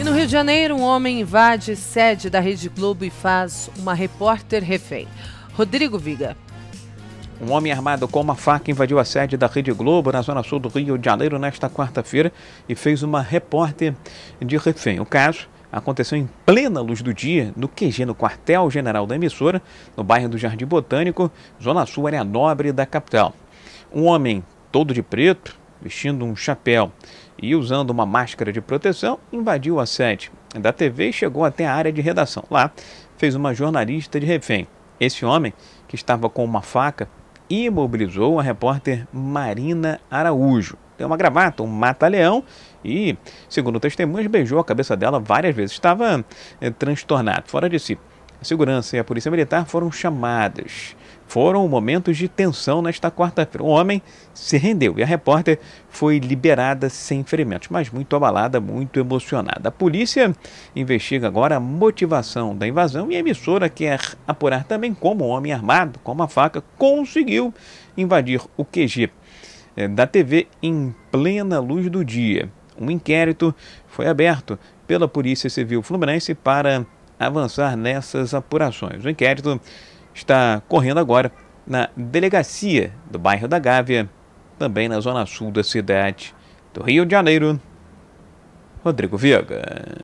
E no Rio de Janeiro, um homem invade sede da Rede Globo e faz uma repórter refém. Rodrigo Viga. Um homem armado com uma faca invadiu a sede da Rede Globo na zona sul do Rio de Janeiro nesta quarta-feira e fez uma repórter de refém. O caso aconteceu em plena luz do dia no QG, no quartel-general da emissora, no bairro do Jardim Botânico, zona sul, área nobre da capital. Um homem todo de preto, vestindo um chapéu e usando uma máscara de proteção, invadiu a sede da TV e chegou até a área de redação. Lá, fez uma jornalista de refém. Esse homem, que estava com uma faca, imobilizou a repórter Marina Araújo. Tem uma gravata, um mata-leão e, segundo testemunhas, beijou a cabeça dela várias vezes. Estava é, transtornado, fora de si. A segurança e a polícia militar foram chamadas. Foram momentos de tensão nesta quarta-feira. um homem se rendeu e a repórter foi liberada sem ferimentos, mas muito abalada, muito emocionada. A polícia investiga agora a motivação da invasão e a emissora quer apurar também como um homem armado, com uma faca, conseguiu invadir o QG eh, da TV em plena luz do dia. Um inquérito foi aberto pela Polícia Civil Fluminense para avançar nessas apurações. O inquérito está correndo agora na delegacia do bairro da Gávea, também na zona sul da cidade do Rio de Janeiro. Rodrigo Viega.